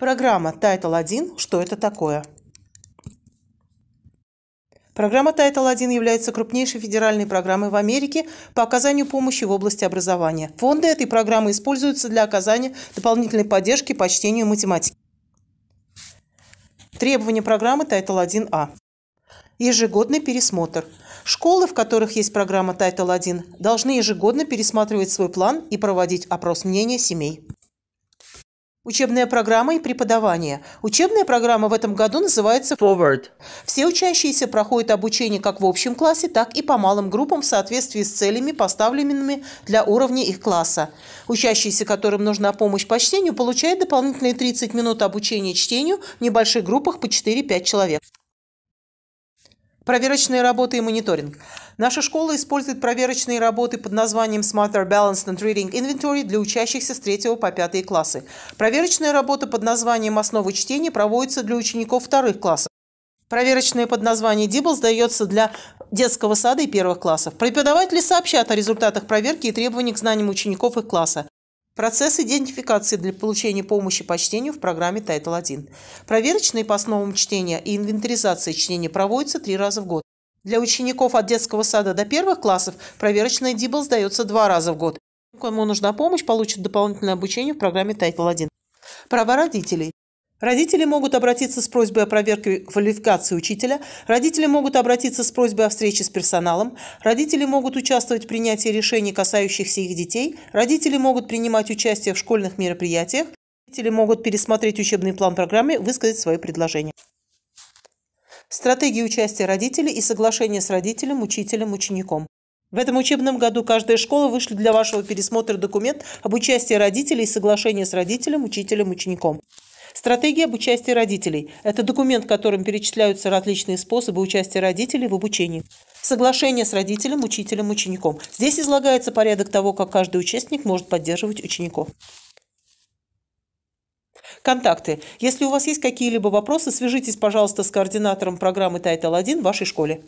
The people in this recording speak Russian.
Программа Title 1. Что это такое? Программа Title 1 является крупнейшей федеральной программой в Америке по оказанию помощи в области образования. Фонды этой программы используются для оказания дополнительной поддержки по чтению математики. Требования программы Title 1А. Ежегодный пересмотр. Школы, в которых есть программа Title 1, должны ежегодно пересматривать свой план и проводить опрос мнения семей. Учебная программа и преподавание. Учебная программа в этом году называется Forward. Все учащиеся проходят обучение как в общем классе, так и по малым группам в соответствии с целями, поставленными для уровня их класса. Учащиеся, которым нужна помощь по чтению, получают дополнительные 30 минут обучения чтению в небольших группах по 4-5 человек. Проверочные работы и мониторинг. Наша школа использует проверочные работы под названием Smarter Balanced and Reading Inventory для учащихся с 3 по 5 классы. Проверочная работа под названием «Основы чтения» проводится для учеников вторых классов. Проверочное под названием Дибл сдается для детского сада и первых классов. Преподаватели сообщат о результатах проверки и требованиях к знаниям учеников их класса. Процесс идентификации для получения помощи по чтению в программе Title 1. Проверочные по основам чтения и инвентаризация чтения проводятся три раза в год. Для учеников от детского сада до первых классов проверочная дибл сдается два раза в год. Кому нужна помощь, получит дополнительное обучение в программе Title 1. Права родителей. Родители могут обратиться с просьбой о проверке квалификации учителя, родители могут обратиться с просьбой о встрече с персоналом, родители могут участвовать в принятии решений, касающихся их детей, родители могут принимать участие в школьных мероприятиях, родители могут пересмотреть учебный план программы, высказать свои предложения. Стратегии участия родителей и соглашение с родителем, учителем, учеником. В этом учебном году каждая школа вышла для вашего пересмотра документ об участии родителей и соглашение с родителем, учителем, учеником. Стратегия об участии родителей – это документ, в котором перечисляются различные способы участия родителей в обучении. Соглашение с родителем, учителем, учеником. Здесь излагается порядок того, как каждый участник может поддерживать учеников. Контакты. Если у вас есть какие-либо вопросы, свяжитесь, пожалуйста, с координатором программы Title 1 в вашей школе.